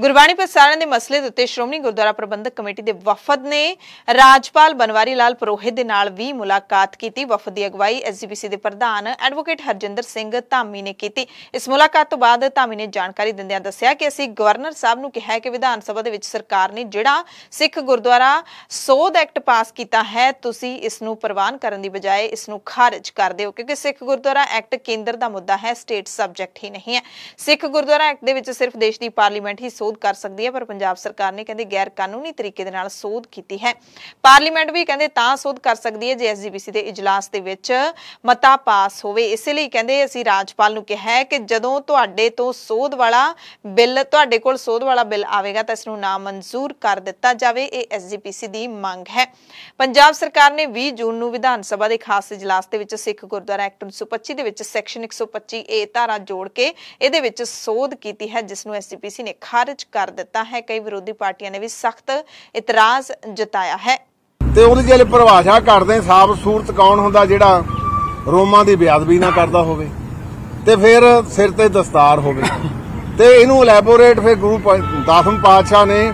ਗੁਰਬਾਣੀ ਪ੍ਰਸਾਰਣ ਦੇ ਮਸਲੇ ਦੇ ਉੱਤੇ ਸ਼੍ਰੋਮਣੀ ਗੁਰਦੁਆਰਾ ਪ੍ਰਬੰਧਕ ਕਮੇਟੀ ਦੇ ਵਫਦ ਨੇ ਰਾਜਪਾਲ ਬਨਵਾਰੀ ਲਾਲ ਪ੍ਰੋਹਿਤ ਦੇ ਨਾਲ ਵੀ ਮੁਲਾਕਾਤ ਕੀਤੀ ਵਫਦ ਦੀ ਅਗਵਾਈ ਐਸਜੀਪੀਸੀ ਦੇ ਪ੍ਰਧਾਨ ਐਡਵੋਕੇਟ ਹਰਜਿੰਦਰ ਸਿੰਘ ਧਾਮੀ ਨੇ ਕੀਤੀ ਇਸ ਮੁਲਾਕਾਤ ਤੋਂ ਬਾਅਦ ਧਾਮੀ ਨੇ ਜਾਣਕਾਰੀ ਦਿੰਦਿਆਂ ਦੱਸਿਆ ਕਿ ਅਸੀਂ ਗਵਰਨਰ ਸਾਹਿਬ ਨੂੰ ਕਿਹਾ ਕਿ ਵਿਧਾਨ ਸਭਾ ਦੇ ਵਿੱਚ ਸਰਕਾਰ ਨੇ ਜਿਹੜਾ ਸਿੱਖ ਗੁਰਦੁਆਰਾ ਸੋਧ ਐਕਟ ਪਾਸ ਕੀਤਾ ਹੈ ਤੁਸੀਂ ਇਸ ਨੂੰ ਪ੍ਰਵਾਨ ਕਰਨ ਦੀ ਬਜਾਏ ਇਸ ਨੂੰ ਖਾਰਜ ਕਰ ਦਿਓ ਕਿਉਂਕਿ ਸਿੱਖ ਗੁਰਦੁਆਰਾ ਐਕਟ ਕੇਂਦਰ ਦਾ ਮੁੱਦਾ ਹੈ ਸਟੇਟ ਸਬਜੈਕਟ ਹੀ ਨਹੀਂ ਹੈ ਸਿੱਖ ਗੁਰਦੁਆਰਾ ਐਕਟ ਦੇ ਵਿੱਚ ਸਿਰਫ ਦੇਸ਼ ਦੀ ਪਾਰਲੀਮੈਂਟ ਹੀ ਸੋਧ ਕਰ ਸਕਦੀ ਹੈ ਪਰ ਪੰਜਾਬ ਸਰਕਾਰ ਨੇ ਕਹਿੰਦੇ ਗੈਰ ਕਾਨੂੰਨੀ ਤਰੀਕੇ ਦੇ ਨਾਲ ਸੋਧ ਕੀਤੀ ਹੈ ਪਾਰਲੀਮੈਂਟ ਵੀ ਕਹਿੰਦੇ ਤਾਂ ਸੋਧ ਕਰ ਸਕਦੀ ਹੈ ਜੇ ਐਸਜੀਬੀਸੀ ਦੇ ਇਜਲਾਸ ਦੇ ਵਿੱਚ ਮਤਾ ਪਾਸ ਹੋਵੇ ਇਸੇ ਲਈ ਕਹਿੰਦੇ ਅਸੀਂ ਰਾਜਪਾਲ ਨੂੰ ਕਿਹਾ ਹੈ ਕਿ ਜਦੋਂ ਤੁਹਾਡੇ ਤੋਂ ਸੋਧ ਵਾਲਾ ਬਿੱਲ ਤੁਹਾਡੇ ਕੋਲ ਸੋਧ ਵਾਲਾ ਬਿੱਲ ਆਵੇਗਾ ਤਾਂ ਇਸ ਨੂੰ ਨਾਮਨਜ਼ੂਰ ਕਰ ਦਿੱਤਾ ਜਾਵੇ ਇਹ ਐਸਜੀਪੀਸੀ ਦੀ ਮੰਗ ਹੈ ਪੰਜਾਬ ਸਰਕਾਰ ਨੇ 20 ਜੂਨ ਨੂੰ ਵਿਧਾਨ ਸਭਾ ਦੇ ਖਾਸ ਇਜਲਾਸ ਦੇ ਵਿੱਚ ਸਿੱਖ ਗੁਰਦੁਆਰਾ ਐਕਟ 1925 ਦੇ ਵਿੱਚ ਸੈਕਸ਼ਨ 125 ਏ ਧਾਰਾ ਜੋੜ ਕੇ ਇਹਦੇ ਵਿੱਚ ਸੋਧ ਕੀਤੀ ਹੈ ਜਿਸ ਨੂੰ ਐਸਜੀਪੀਸੀ ਨੇ ਖਾਰਜ ਦਰਜ ਕਰ ਦਿੱਤਾ ਹੈ ਕਈ ਵਿਰੋਧੀ ਪਾਰਟੀਆਂ ਨੇ ਵੀ ਸਖਤ ਇਤਰਾਜ਼ ਜਤਾਇਆ ਹੈ ਤੇ ਉਹਦੀ ਜੇ ਪਰਵਾਸ਼ਾ ਕਰਦੇ ਸਾਫ ਸੂਰਤ ਕੌਣ ਹੁੰਦਾ ਜਿਹੜਾ ਰੋਮਾਂ ਦੀ ਬਿਆਦਬੀ ਨਾ ਕਰਦਾ ਹੋਵੇ ਤੇ ਫਿਰ ਸਿਰ ਤੇ ਦਸਤਾਰ ਹੋਵੇ ਤੇ ਇਹਨੂੰ ਇਲੈਬੋਰੇਟ ਫਿਰ ਗੁਰੂ ਦਸਮ ਪਾਤਸ਼ਾਹ ਨੇ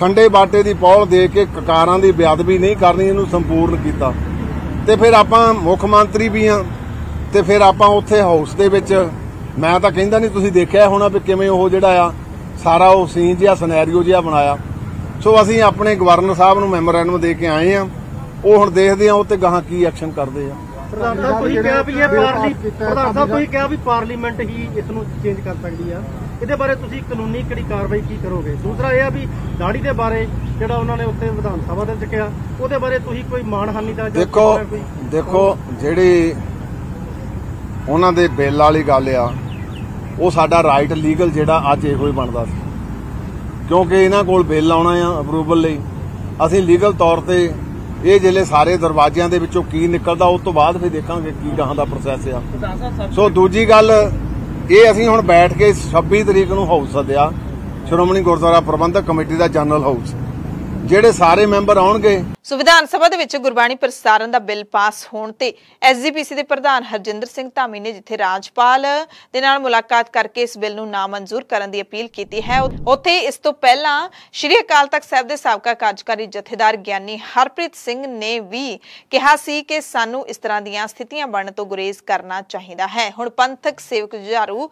ਖੰਡੇ ਬਾਟੇ ਦੀ ਪੌਲ ਦੇ ਕੇ ਕਕਾਰਾਂ ਦੀ ਬਿਆਦਬੀ ਨਹੀਂ ਕਰਨੀ ਇਹਨੂੰ ਸੰਪੂਰਨ ਕੀਤਾ ਤੇ ਫਿਰ ਆਪਾਂ ਮੁੱਖ ਮੰਤਰੀ ਵੀ ਆ ਤੇ ਫਿਰ ਆਪਾਂ ਉੱਥੇ ਹਾਊਸ ਦੇ ਵਿੱਚ ਮੈਂ ਤਾਂ ਕਹਿੰਦਾ ਨਹੀਂ ਤੁਸੀਂ ਦੇਖਿਆ ਹੋਣਾ ਵੀ ਕਿਵੇਂ ਉਹ ਜਿਹੜਾ ਆ ਸਾਰਾ ਉਹ ਸੀਨ ਜਿਹਾ ਸਿਨੈਰੀਓ ਜਿਹਾ ਬਣਾਇਆ ਸੋ ਅਸੀਂ ਆਪਣੇ ਗਵਰਨਰ ਸਾਹਿਬ ਨੂੰ ਮੈਮੋਰੈਂਡਮ ਦੇ ਕੇ ਆਏ ਆ ਉਹ ਹੁਣ ਦੇਖਦੇ ਆ ਉਹ ਗਾਹਾਂ ਕੀ ਐਕਸ਼ਨ ਕਰਦੇ ਆ ਪ੍ਰਧਾਨ ਸਾਹਿਬ ਤੁਸੀਂ ਕਿਹਾ ਵੀ ਇਹ ਪਾਰਲੀ ਪ੍ਰਧਾਨ ਸਾਹਿਬ ਤੁਸੀਂ ਕਿਹਾ ਵੀ ਪਾਰਲੀਮੈਂਟ ਹੀ ਇਸ ਨੂੰ ਚੇਂਜ ਕਰ ਸਕਦੀ ਆ ਇਹਦੇ ਬਾਰੇ ਤੁਸੀਂ ਕਾਨੂੰਨੀ ਕਿਹੜੀ ਕਾਰਵਾਈ ਕੀ ਕਰੋਗੇ ਦੂਸਰਾ ਇਹ ਆ ਵੀ ਦਾੜੀ ਦੇ ਬਾਰੇ ਜਿਹੜਾ ਉਹਨਾਂ ਨੇ ਉੱਤੇ ਵਿਧਾਨ ਸਭਾ ਦੇ ਵਿੱਚ ਕਿਹਾ ਉਹਦੇ ਬਾਰੇ ਤੁਸੀਂ ਕੋਈ ਮਾਨਹਾਨੀ ਦਾ ਦੇਖੋ ਦੇਖੋ ਜਿਹੜੀ ਉਹਨਾਂ ਦੇ ਬਿੱਲ ਵਾਲੀ ਗੱਲ ਆ ਉਹ ਸਾਡਾ ਰਾਈਟ ਲੀਗਲ ਜਿਹੜਾ ਅੱਜ ਇਹੋ ਹੀ ਬਣਦਾ ਸੀ ਕਿਉਂਕਿ ਇਹਨਾਂ ਕੋਲ ਬਿੱਲ ਆਉਣਾ ਆ ਅਪਰੂਵਲ ਲਈ ਅਸੀਂ ਲੀਗਲ ਤੌਰ ਤੇ ਇਹ ਜਿਹੜੇ ਸਾਰੇ ਦਰਵਾਜ਼ਿਆਂ ਦੇ ਵਿੱਚੋਂ ਕੀ ਨਿਕਲਦਾ ਉਸ ਤੋਂ ਬਾਅਦ ਫਿਰ ਦੇਖਾਂਗੇ ਕੀ ਗਾਹਾਂ ਦਾ ਪ੍ਰੋਸੈਸ ਆ ਸੋ ਦੂਜੀ ਗੱਲ ਇਹ ਅਸੀਂ ਹੁਣ ਬੈਠ ਕੇ 26 ਤਰੀਕ ਨੂੰ ਹਾਊਸ ਸੱਦਿਆ ਸ਼੍ਰੋਮਣੀ ਗੁਰਦੁਆਰਾ ਪ੍ਰਬੰਧਕ ਕਮੇਟੀ ਦਾ ਜਨਰਲ ਹਾਊਸ ਜਿਹੜੇ ਸਾਰੇ ਮੈਂਬਰ ਆਉਣਗੇ ਸੋ ਵਿਧਾਨ ਸਭਾ ਦੇ ਵਿੱਚ ਗੁਰਬਾਣੀ ਪ੍ਰਸਾਰਨ ਦਾ ਬਿੱਲ ਪਾਸ ਹੋਣ ਤੇ ਐਸਜੀਪੀਸੀ ਦੇ ਪ੍ਰਧਾਨ ਹਰਜਿੰਦਰ ਸਿੰਘ ਧਾਮੀ ਨੇ ਜਿੱਥੇ ਰਾਜਪਾਲ ਦੇ ਨਾਲ ਮੁਲਾਕਾਤ ਕਰਕੇ ਇਸ ਬਿੱਲ ਨੂੰ ਨਾਮਨਜ਼ੂਰ ਕਰਨ ਦੀ ਅਪੀਲ ਕੀਤੀ ਹੈ ਉੱਥੇ ਇਸ ਤੋਂ ਪਹਿਲਾਂ ਸ਼੍ਰੀ ਅਕਾਲ ਤਖਤ ਸਾਹਿਬ ਦੇ ਸਾਬਕਾ ਕਾਰਜਕਾਰੀ ਜਥੇਦਾਰ ਗਿਆਨੀ ਹਰਪ੍ਰੀਤ ਸਿੰਘ ਨੇ ਵੀ ਕਿਹਾ ਸੀ ਕਿ ਸਾਨੂੰ ਇਸ ਤਰ੍ਹਾਂ ਦੀਆਂ ਸਥਿਤੀਆਂ ਬਣਨ ਤੋਂ ਗੁਰੇਜ਼ ਕਰਨਾ ਚਾਹੀਦਾ ਹੈ ਹੁਣ ਪੰਥਕ ਸੇਵਕ ਜੁਝਾਰੂ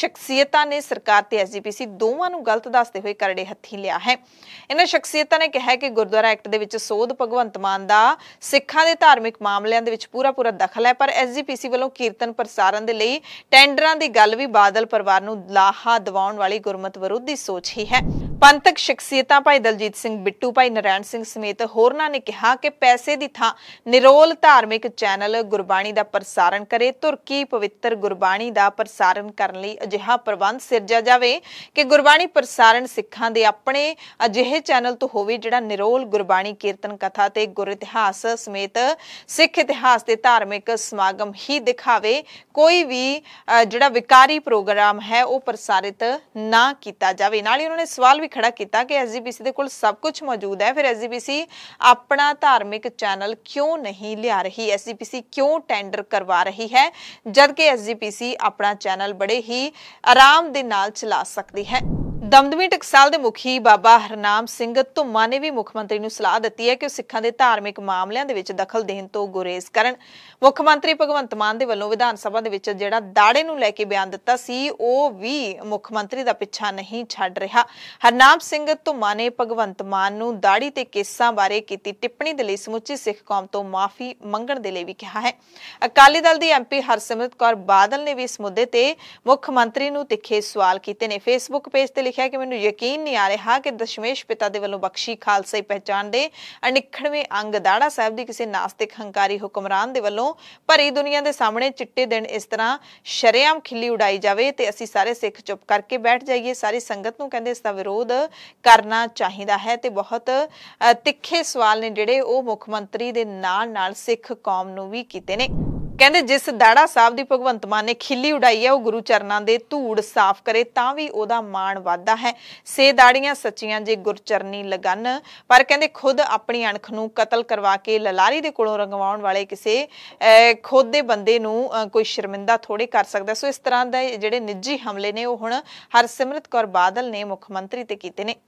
ਸ਼ਖਸੀਅਤਾਂ ਨੇ ਸਰਕਾਰ ਤੇ ਐਸਜੀਪੀਸੀ ਦੋਵਾਂ ਨੂੰ ਗਲਤ ਦੱਸਦੇ ਹੋਏ ਕਰੜੇ ਹੱਥੀ ਲਿਆ ਹੈ ਇਹਨਾਂ ਸ਼ਖਸੀਅਤਾਂ ਨੇ ਕਿਹਾ ਕਿ ਗੁਰਦੁਆਰਾ ਐਕਟ ਦੇ ਵਿੱਚ ਸੋਧ ਭਗਵੰਤ ਮਾਨ ਦਾ ਸਿੱਖਾਂ ਦੇ ਧਾਰਮਿਕ ਮਾਮਲਿਆਂ ਦੇ ਵਿੱਚ ਪੂਰਾ ਪੂਰਾ ਦਖਲ ਹੈ ਪਰ ਐਸਜੀਪੀਸੀ ਵੱਲੋਂ ਕੀਰਤਨ ਪ੍ਰਸਾਰਣ ਦੇ ਲਈ ਟੈਂਡਰਾਂ ਦੀ ਗੱਲ ਵੀ ਬਾਦਲ ਪਰਿਵਾਰ ਨੂੰ ਲਾਹਾ ਦਿਵਾਉਣ ਵਾਲੀ ਗੁਰਮਤ ਵਿਰੋਧੀ ਸੋਚ ਹੀ ਹੈ ਪੰਤਕ ਸ਼ਖਸੀਅਤਾਂ ਭਾਈ ਦਲਜੀਤ ਸਿੰਘ ਬਿੱਟੂ ਭਾਈ ਨਰੈਣ ਸਿੰਘ ਸਮੇਤ ਹੋਰਨਾਂ ਨੇ ਕਿਹਾ ਕਿ ਪੈਸੇ ਦੀ ਥਾਂ ਨਿਰੋਲ ਧਾਰਮਿਕ ਚੈਨਲ ਗੁਰਬਾਣੀ ਦਾ ਪ੍ਰਸਾਰਣ ਕਰੇ ਤੁਰਕੀ ਪਵਿੱਤਰ ਗੁਰਬਾਣੀ ਦਾ ਪ੍ਰਸਾਰਣ ਕਰਨ ਲਈ ਅਜਿਹਾ ਪ੍ਰਬੰਧ ਸਿਰਜਿਆ ਜਾਵੇ ਕਿ ਗੁਰਬਾਣੀ ਪ੍ਰਸਾਰਣ ਸਿੱਖਾਂ ਦੇ ਆਪਣੇ ਅਜਿਹੇ ਚੈਨਲ ਤੋਂ ਹੋਵੇ ਜਿਹੜਾ ਨਿਰੋਲ ਗੁਰਬਾਣੀ ਕੀਰਤਨ ਕਥਾ ਤੇ ਗੁਰ ਇਤਿਹਾਸ ਸਮੇਤ ਸਿੱਖ ਇਤਿਹਾਸ ਦੇ ਧਾਰਮਿਕ ਸਮਾਗਮ ਹੀ ਦਿਖਾਵੇ ਕੋਈ ਵੀ ਜਿਹੜਾ ਵਿਕਾਰੀ ਪ੍ਰੋਗਰਾਮ ਹੈ ਉਹ ਪ੍ਰਸਾਰਿਤ ਨਾ ਕੀਤਾ ਜਾਵੇ ਨਾਲ ਹੀ ਉਹਨਾਂ ਨੇ ਸਵਾਲ ਵੀ ਖੜਾ ਕੀਤਾ ਕਿ ਐਸਜੀਪੀਸੀ ਦੇ ਕੋਲ ਸਭ ਕੁਝ ਮੌਜੂਦ ਹੈ ਫਿਰ ਐਸਜੀਪੀਸੀ ਆਪਣਾ ਧਾਰਮਿਕ ਚੈਨਲ ਕਿਉਂ ਨਹੀਂ ਲਿਆ ਰਹੀ ਐਸਜੀਪੀਸੀ ਕਿਉਂ ਟੈਂਡਰ ਕਰਵਾ ਰਹੀ ਹੈ ਜਦ ਕਿ ਐਸਜੀਪੀਸੀ ਆਪਣਾ ਚੈਨਲ ਬੜੇ ਹੀ ਆਰਾਮ ਦੇ ਨਾਲ ਚਲਾ ਸਕਦੀ ਹੈ ਦਮਦਮੀ ਟਕਸਾਲ ਦੇ ਮੁਖੀ ਬਾਬਾ ਹਰਨਾਮ ਸਿੰਘ ਧੁੰਮਾ ਨੇ ਵੀ ਮੁੱਖ ਮੰਤਰੀ ਨੂੰ ਸਲਾਹ ਦਿੱਤੀ ਹੈ ਕਿ ਉਹ ਸਿੱਖਾਂ ਦੇ ਧਾਰਮਿਕ ਮਾਮਲਿਆਂ ਦੇ ਵਿੱਚ ਦਖਲ ਦੇਣ ਤੋਂ ਗੁਰੇਜ਼ ਕਰਨ ਮੁੱਖ ਮੰਤਰੀ ਭਗਵੰਤ ਮਾਨ ਦੇ ਵੱਲੋਂ ਵਿਧਾਨ ਸਭਾ ਦੇ ਵਿੱਚ ਜਿਹੜਾ ਦਾੜੇ ਨੂੰ ਲੈ ਕੇ ਬਿਆਨ ਦਿੱਤਾ ਸੀ ਉਹ ਵੀ ਮੁੱਖ ਮੰਤਰੀ ਦਾ ਪਿੱਛਾ ਨਹੀਂ ਛੱਡ ਰਿਹਾ ਹਰਨਾਮ ਸਿੰਘ ਧੁੰਮਾ ਨੇ ਭਗਵੰਤ ਮਾਨ ਨੂੰ ਦਾੜੀ ਤੇ ਕੇਸਾਂ ਬਾਰੇ ਕੀਤੀ ਟਿੱਪਣੀ ਦੇ ਲਈ ਸਮੁੱਚੀ ਸਿੱਖ ਕੌਮ ਤੋਂ ਮਾਫੀ ਮੰਗਣ ਦੇ ਲਈ ਵੀ ਕਿਹਾ ਹੈ ਅਕਾਲੀ ਦਲ ਦੀ ਐਮਪੀ ਹਰਸਿਮਰਤ ਕੌਰ ਬਾਦਲ ਨੇ ਵੀ ਇਸ ਮੁੱਦੇ ਤੇ ਮੁੱਖ ਮੰਤਰੀ ਨੂੰ ਤਿੱਖੇ ਸਵਾਲ ਕੀਤੇ ਨੇ ਫੇਸਬੁੱਕ ਪੇਜ ਤੇ ਲਿਖਿਆ ਕਿ ਮੈਨੂੰ ਯਕੀਨ ਨਹੀਂ ਆ ਰਿਹਾ ਕਿ ਦਸ਼ਮੇਸ਼ ਪਿਤਾ ਦੇ ਵੱਲੋਂ ਬਖਸ਼ੀ ਹੀ ਪਹਿਚਾਨ ਦੇ ਅਣਖੜਵੇਂ ਅੰਗ ਦਾੜਾ ਸਾਹਿਬ ਦੀ ਕਿਸੇ ਨਾਸਤਿਕ ਹੰਕਾਰੀ ਹੁਕਮਰਾਨ ਦੇ ਵੱਲੋਂ ਭਰੀ ਦੁਨੀਆ ਦੇ ਸਾਹਮਣੇ ਚਿੱਟੇ ਦਿਨ ਇਸ ਤਰ੍ਹਾਂ ਸ਼ਰਿਆਮ ਖਿੱਲੀ ਉਡਾਈ ਜਾਵੇ ਤੇ ਅਸੀਂ ਸਾਰੇ ਸਿੱਖ ਚੁੱਪ ਕਰਕੇ ਬੈਠ ਜਾਈਏ ਸਾਰੀ ਸੰਗਤ ਨੂੰ ਕਹਿੰਦੇ ਇਸ ਦਾ ਵਿਰੋਧ ਕਰਨਾ ਚਾਹੀਦਾ ਹੈ ਤੇ ਬਹੁਤ ਤਿੱਖੇ ਸਵਾਲ ਨੇ ਜਿਹੜੇ ਉਹ ਮੁੱਖ ਮੰਤਰੀ ਦੇ ਨਾਲ ਨਾਲ ਸਿੱਖ ਕੌਮ ਨੂੰ ਵੀ ਕੀਤੇ ਨੇ ਕਹਿੰਦੇ ਜਿਸ ਦਾੜਾ ਸਾਹਿਬ ਦੀ ਭਗਵੰਤ ਮਾਨ ਨੇ ਖਿੱਲੀ ਉਡਾਈ ਹੈ ਉਹ ਗੁਰੂ ਚਰਨਾਂ ਦੇ ਧੂੜ ਸਾਫ਼ ਕਰੇ ਤਾਂ ਵੀ ਉਹਦਾ ਮਾਣ ਵਾਧਾ ਹੈ ਸੇ ਦਾੜੀਆਂ ਸੱਚੀਆਂ ਜੇ ਗੁਰਚਰਨੀ ਲਗਨ ਪਰ ਕਹਿੰਦੇ ਖੁਦ ਆਪਣੀ ਅਣਖ ਨੂੰ ਕਤਲ ਕਰਵਾ ਕੇ ਲਲਾਰੀ ਦੇ ਕੋਲੋਂ ਰੰਗਵਾਉਣ ਵਾਲੇ ਕਿਸੇ ਖੁਦ ਦੇ ਬੰਦੇ ਨੂੰ ਕੋਈ ਸ਼ਰਮਿੰਦਾ ਥੋੜੇ ਕਰ ਸਕਦਾ ਸੋ ਇਸ ਤਰ੍ਹਾਂ ਦੇ ਜਿਹੜੇ ਨਿੱਜੀ ਹਮਲੇ ਨੇ ਉਹ ਹੁਣ ਹਰਸਿਮਰਤ ਕੌਰ ਬਾਦਲ ਨੇ ਮੁੱਖ ਮੰਤਰੀ ਤੇ ਕੀਤੇ ਨੇ